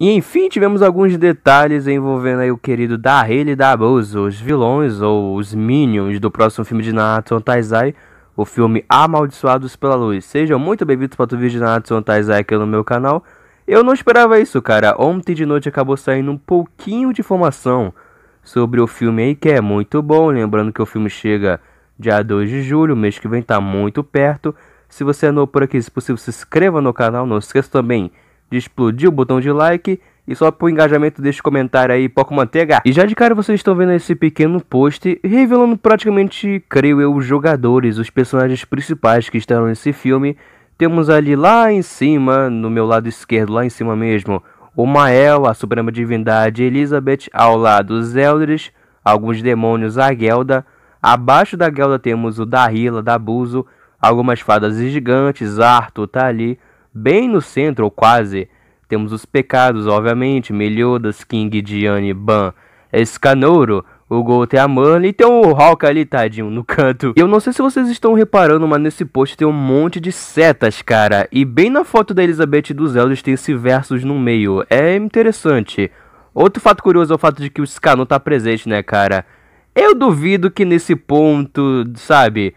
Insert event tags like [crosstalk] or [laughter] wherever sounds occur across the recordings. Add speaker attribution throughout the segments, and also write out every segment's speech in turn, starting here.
Speaker 1: E enfim, tivemos alguns detalhes envolvendo aí o querido Darrell e Dabozo, os vilões ou os minions do próximo filme de Naruto Taizai, o filme Amaldiçoados pela Luz. Sejam muito bem-vindos para o vídeo de Naruto Taizai aqui no meu canal. Eu não esperava isso, cara. Ontem de noite acabou saindo um pouquinho de informação sobre o filme aí, que é muito bom. Lembrando que o filme chega dia 2 de julho, mês que vem tá muito perto. Se você é novo por aqui, se possível, se inscreva no canal. Não esqueça também de explodir o botão de like e só pro engajamento deste comentário aí, pouco manteiga. E já de cara vocês estão vendo esse pequeno post revelando praticamente, creio eu, os jogadores, os personagens principais que estão nesse filme. Temos ali lá em cima, no meu lado esquerdo, lá em cima mesmo, o Mael, a suprema divindade Elizabeth, ao lado os Eldris, alguns demônios, a Gelda. Abaixo da Gelda temos o Darila, Dabuzo, algumas fadas gigantes, Arthur tá ali Bem no centro, ou quase, temos os pecados, obviamente, Meliodas, King, Diane, Ban, Escanouro, o Gol e a mana e tem o Hulk ali, tadinho, no canto. Eu não sei se vocês estão reparando, mas nesse post tem um monte de setas, cara. E bem na foto da Elizabeth e dos Eldos tem esse versos no meio. É interessante. Outro fato curioso é o fato de que o Scano tá presente, né, cara? Eu duvido que nesse ponto, sabe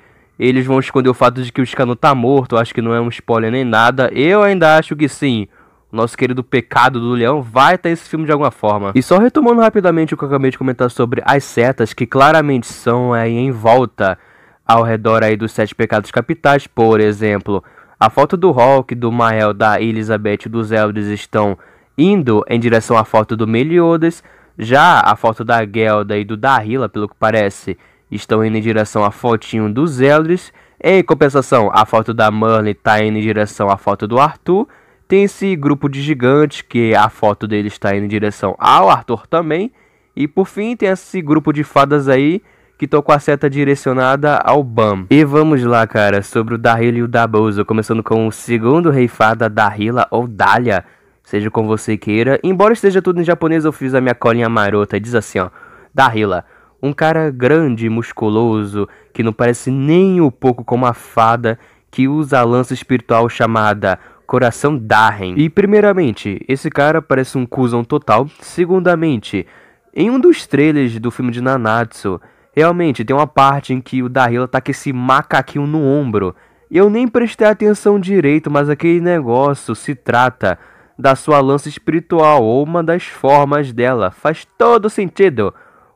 Speaker 1: eles vão esconder o fato de que o Scano tá morto. Acho que não é um spoiler nem nada. Eu ainda acho que sim. O nosso querido pecado do leão vai estar esse filme de alguma forma. E só retomando rapidamente o que eu acabei de comentar sobre as setas, que claramente são aí em volta ao redor aí dos sete pecados capitais, por exemplo. A foto do Hulk, do Mael, da Elizabeth dos Eldes estão indo em direção à foto do Meliodas. Já a foto da Gelda e do Darila, pelo que parece, estão indo em direção à fotinho dos Eldris. Em compensação, a foto da Marley está indo em direção à foto do Arthur. Tem esse grupo de gigantes que a foto dele está indo em direção ao Arthur também. E por fim, tem esse grupo de fadas aí que estão com a seta direcionada ao BAM. E vamos lá, cara, sobre o Dahila e o Dabozo, começando com o segundo rei fada Dahila ou Dahlia, seja como você queira. Embora esteja tudo em japonês, eu fiz a minha colinha marota, diz assim, ó, Darrila. Um cara grande e musculoso, que não parece nem um pouco como a fada que usa a lança espiritual chamada Coração Darren. E primeiramente, esse cara parece um cuzão total. Segundamente, em um dos trailers do filme de Nanatsu, realmente tem uma parte em que o Darila tá com esse macaquinho no ombro. Eu nem prestei atenção direito, mas aquele negócio se trata da sua lança espiritual ou uma das formas dela. Faz todo sentido.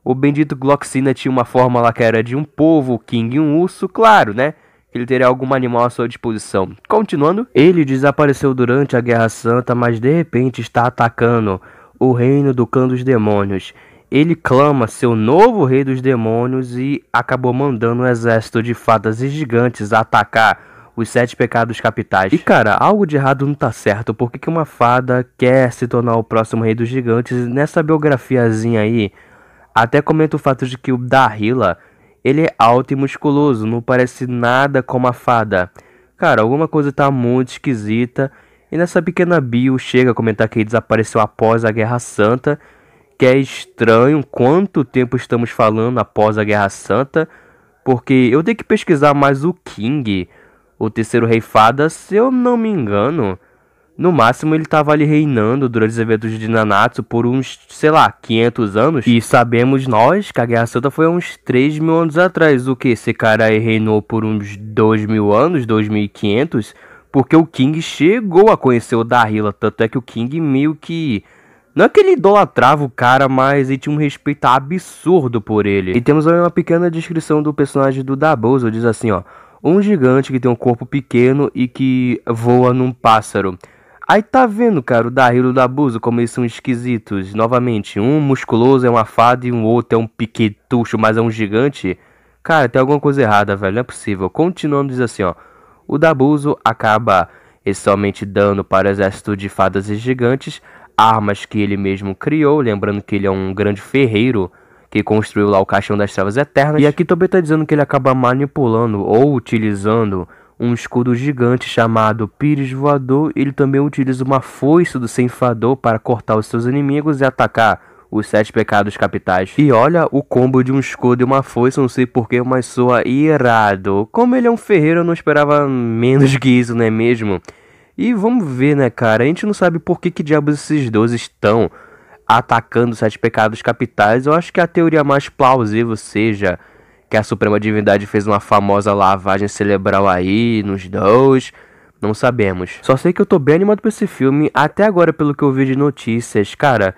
Speaker 1: O bendito Gloxina tinha uma forma lá que era de um povo, King e um urso, claro, né? Ele teria algum animal à sua disposição. Continuando, ele desapareceu durante a Guerra Santa, mas de repente está atacando o reino do clã dos demônios. Ele clama seu novo rei dos demônios e acabou mandando um exército de fadas e gigantes atacar os sete pecados capitais. E cara, algo de errado não tá certo. Por que, que uma fada quer se tornar o próximo rei dos gigantes? Nessa biografiazinha aí, até comenta o fato de que o Darila, ele é alto e musculoso, não parece nada como a fada. Cara, alguma coisa tá muito esquisita. E nessa pequena bio chega a comentar que ele desapareceu após a Guerra Santa, que é estranho quanto tempo estamos falando após a Guerra Santa, porque eu tenho que pesquisar mais o King, o terceiro rei fada, se eu não me engano. No máximo, ele estava ali reinando durante os eventos de Nanatsu por uns, sei lá, 500 anos. E sabemos nós que a Guerra Santa foi há uns 3 mil anos atrás. O que? Esse cara aí reinou por uns 2 mil anos, 2.500? Porque o King chegou a conhecer o Darila. Tanto é que o King meio que. Não é que ele idolatrava o cara, mas ele tinha um respeito absurdo por ele. E temos aí uma pequena descrição do personagem do Dabozo. Diz assim, ó. Um gigante que tem um corpo pequeno e que voa num pássaro. Aí tá vendo, cara, o Darilo do Abuso, como eles são esquisitos. Novamente, um musculoso é uma fada e um outro é um piquetucho, mas é um gigante. Cara, tem alguma coisa errada, velho, não é possível. Continuando, diz assim, ó. O Dabuso acaba somente dando para o exército de fadas e gigantes armas que ele mesmo criou, lembrando que ele é um grande ferreiro que construiu lá o caixão das trevas eternas. E aqui também tá dizendo que ele acaba manipulando ou utilizando um escudo gigante chamado Pires Voador. Ele também utiliza uma foice do ceifador para cortar os seus inimigos e atacar os sete pecados capitais. E olha o combo de um escudo e uma foice, não sei porquê, mas soa irado. Como ele é um ferreiro, eu não esperava menos que isso, não é mesmo? E vamos ver, né, cara? A gente não sabe por que, que diabos esses dois estão atacando os sete pecados capitais. Eu acho que a teoria mais plausível seja que a Suprema Divindade fez uma famosa lavagem cerebral aí nos dois. Não sabemos. Só sei que eu tô bem animado pra esse filme, até agora pelo que eu vi de notícias. Cara,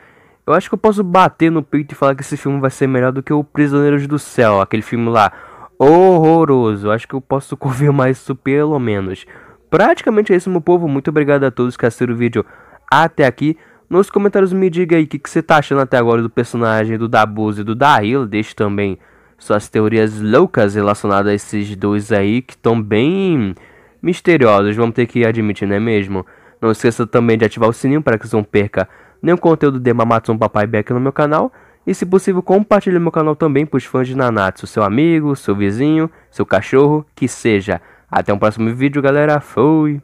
Speaker 1: eu acho que eu posso bater no peito e falar que esse filme vai ser melhor do que o Prisioneiros do Céu, aquele filme lá horroroso. Acho que eu posso [laughs] confirmar isso pelo menos. Praticamente é isso, meu povo. Muito obrigado a todos que assistiram o vídeo até aqui. Nos comentários me diga aí o que, que, você tá achando até agora do personagem do Dabuzi e do Daryl. Deixe também suas teorias loucas relacionadas a esses dois aí que estão bem misteriosos, vamos ter que admitir, não é mesmo? Não esqueça também de ativar o sininho para que você não perca nenhum conteúdo de Mamatsu Papai Beck no meu canal. E se possível, compartilhe meu canal também para os fãs de Nanatsu, seu amigo, seu vizinho, seu cachorro, que seja. Até um próximo vídeo, galera. Fui!